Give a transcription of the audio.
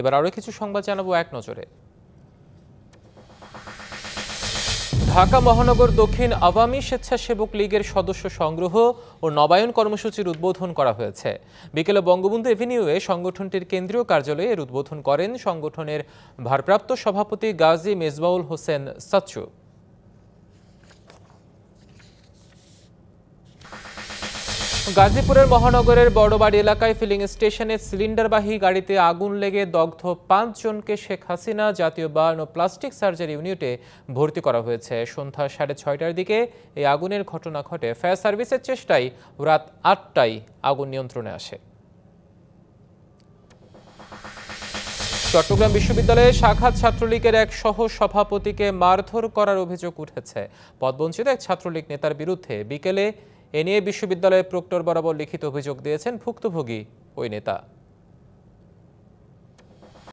এবার আরও কিছু সংবাদ জানাবো এক নজরে ঢাকা মহানগর দক্ষিণ আওয়ামী স্বেচ্ছাসেবক লীগের সদস্য সংগ্রহ ও নবায়ন কর্মসূচির উদ্বোধন করা হয়েছে বিকেলে বঙ্গবন্ধু এভিনিউয়ে সংগঠনটির কেন্দ্রীয় কার্যালয়ে এর উদ্বোধন করেন সংগঠনের ভারপ্রাপ্ত সভাপতি গাজী মেজবাউল হোসেন সাচ্চু গাজীপুরের মহানগরের বড়বাড়ি এলাকায় ফিলিং স্টেশনে সিলিন্ডারবাহী গাড়িতে আগুন লেগে দগ্ধ পাঁচজনকে শেখ হাসিনা জাতীয় বার্ন ও প্লাস্টিক সার্জারি ইউনিটে ভর্তি করা হয়েছে সন্ধ্যা সাড়ে ছয়টার দিকে এই আগুনের ঘটনা ঘটে ফায়ার সার্ভিসের চেষ্টায় রাত আটটায় আগুন নিয়ন্ত্রণে আসে চট্টগ্রাম বিশ্ববিদ্যালয়ে শাখা ছাত্রলীগের এক সহ সভাপতিকে মারধর করার অভিযোগ উঠেছে পদবঞ্চিত এক ছাত্রলীগ নেতার বিরুদ্ধে বিকেলে এ নিয়ে বিশ্ববিদ্যালয়ের প্রক্টর বরাবর লিখিত অভিযোগ দিয়েছেন ভুক্তভোগী ওই নেতা